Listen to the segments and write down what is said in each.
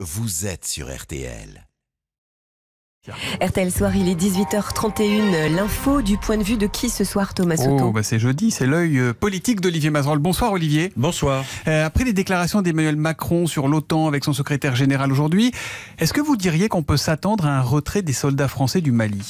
Vous êtes sur RTL. RTL Soir, il est 18h31. L'info du point de vue de qui ce soir, Thomas oh, Soto bah, C'est jeudi, c'est l'œil euh, politique d'Olivier Mazerolle. Bonsoir Olivier. Bonsoir. Euh, après les déclarations d'Emmanuel Macron sur l'OTAN avec son secrétaire général aujourd'hui, est-ce que vous diriez qu'on peut s'attendre à un retrait des soldats français du Mali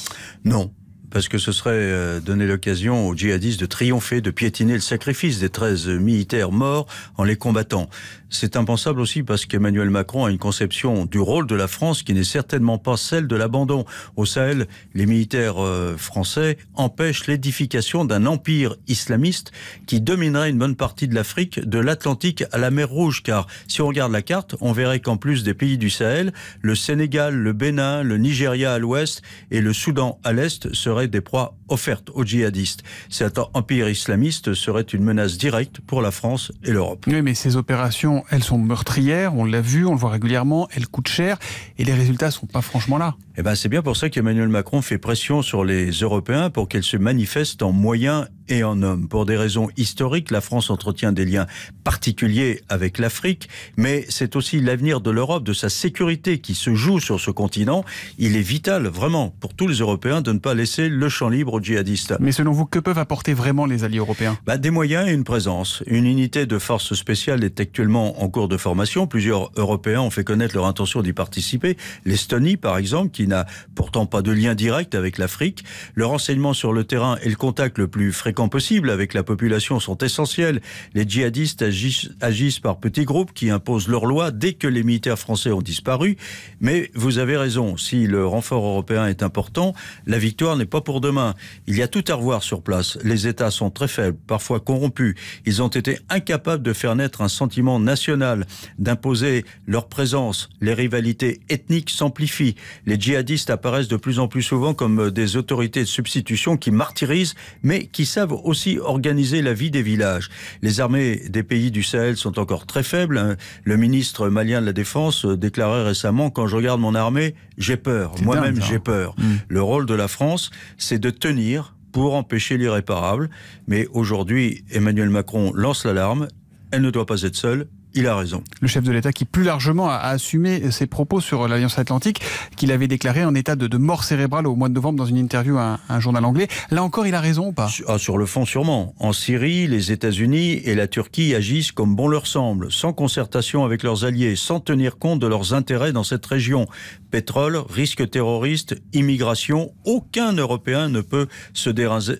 Non parce que ce serait euh, donner l'occasion aux djihadistes de triompher, de piétiner le sacrifice des 13 militaires morts en les combattant. C'est impensable aussi parce qu'Emmanuel Macron a une conception du rôle de la France qui n'est certainement pas celle de l'abandon. Au Sahel, les militaires euh, français empêchent l'édification d'un empire islamiste qui dominerait une bonne partie de l'Afrique, de l'Atlantique à la mer Rouge. Car si on regarde la carte, on verrait qu'en plus des pays du Sahel, le Sénégal, le Bénin, le Nigeria à l'ouest et le Soudan à l'est seraient des proies offertes aux djihadistes. Cet empire islamiste serait une menace directe pour la France et l'Europe. Oui, mais ces opérations elles sont meurtrières, on l'a vu, on le voit régulièrement, elles coûtent cher et les résultats ne sont pas franchement là. Eh ben, c'est bien pour ça qu'Emmanuel Macron fait pression sur les Européens pour qu'elles se manifestent en moyens et en homme, Pour des raisons historiques, la France entretient des liens particuliers avec l'Afrique, mais c'est aussi l'avenir de l'Europe, de sa sécurité qui se joue sur ce continent. Il est vital, vraiment, pour tous les Européens de ne pas laisser le champ libre aux djihadistes. Mais selon vous, que peuvent apporter vraiment les alliés européens bah, Des moyens et une présence. Une unité de force spéciale est actuellement en cours de formation. Plusieurs Européens ont fait connaître leur intention d'y participer. L'Estonie, par exemple, qui n'a pourtant pas de lien direct avec l'Afrique. Le renseignement sur le terrain et le contact le plus fréquent possible avec la population sont essentiels. Les djihadistes agissent, agissent par petits groupes qui imposent leurs lois dès que les militaires français ont disparu. Mais vous avez raison, si le renfort européen est important, la victoire n'est pas pour demain. Il y a tout à revoir sur place. Les États sont très faibles, parfois corrompus. Ils ont été incapables de faire naître un sentiment national, d'imposer leur présence. Les rivalités ethniques s'amplifient. Les djihadistes apparaissent de plus en plus souvent comme des autorités de substitution qui martyrisent, mais qui savent aussi organiser la vie des villages. Les armées des pays du Sahel sont encore très faibles. Hein. Le ministre malien de la Défense euh, déclarait récemment, quand je regarde mon armée, j'ai peur. Moi-même, j'ai hein. peur. Mmh. Le rôle de la France, c'est de tenir pour empêcher l'irréparable. Mais aujourd'hui, Emmanuel Macron lance l'alarme. Elle ne doit pas être seule, il a raison. Le chef de l'État qui plus largement a assumé ses propos sur l'Alliance Atlantique, qu'il avait déclaré en état de, mort cérébrale au mois de novembre dans une interview à un, journal anglais. Là encore, il a raison ou pas ah, Sur le fond, sûrement. En Syrie, les États-Unis et la Turquie agissent comme bon leur semble, sans concertation avec leurs alliés, sans tenir compte de leurs intérêts dans cette région. Pétrole, risque terroristes, immigration, aucun Européen ne peut se,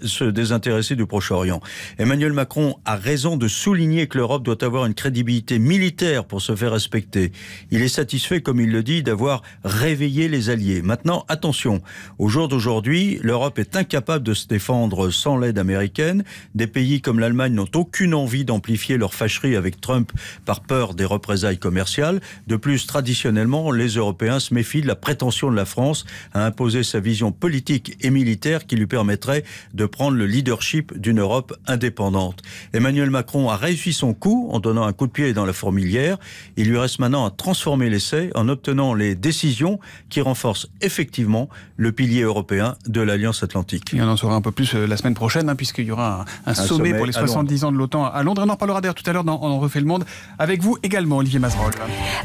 se désintéresser du Proche-Orient. Emmanuel Macron a raison de souligner que l'Europe doit avoir une crédibilité militaire pour se faire respecter. Il est satisfait, comme il le dit, d'avoir réveillé les Alliés. Maintenant, attention, au jour d'aujourd'hui, l'Europe est incapable de se défendre sans l'aide américaine. Des pays comme l'Allemagne n'ont aucune envie d'amplifier leur fâcherie avec Trump par peur des représailles commerciales. De plus, traditionnellement, les Européens se méfient de la prétention de la France à imposer sa vision politique et militaire qui lui permettrait de prendre le leadership d'une Europe indépendante. Emmanuel Macron a réussi son coup en donnant un coup de pied dans la formilière. Il lui reste maintenant à transformer l'essai en obtenant les décisions qui renforcent effectivement le pilier européen de l'Alliance Atlantique. Et on en saura un peu plus euh, la semaine prochaine, hein, puisqu'il y aura un, sommet, pour les 70 ans de l'OTAN à Londres. On en parlera d'ailleurs tout à l'heure dans On refait le monde avec vous également, Olivier Mazerolle.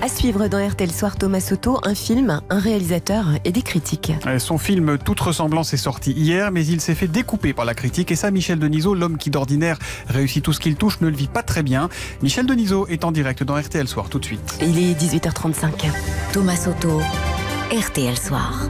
À suivre dans RTL Soir, Thomas Soto, un film, un réalisateur et des critiques. Euh, son film Toute ressemblance est sorti hier, mais il s'est fait découper par la critique. Et ça, Michel Denisot, l'homme qui d'ordinaire réussit tout ce qu'il touche, ne le vit pas très bien. Michel Denisot est en direct dans RTL Soir tout de suite. Il est 18h35. Thomas Soto, RTL Soir.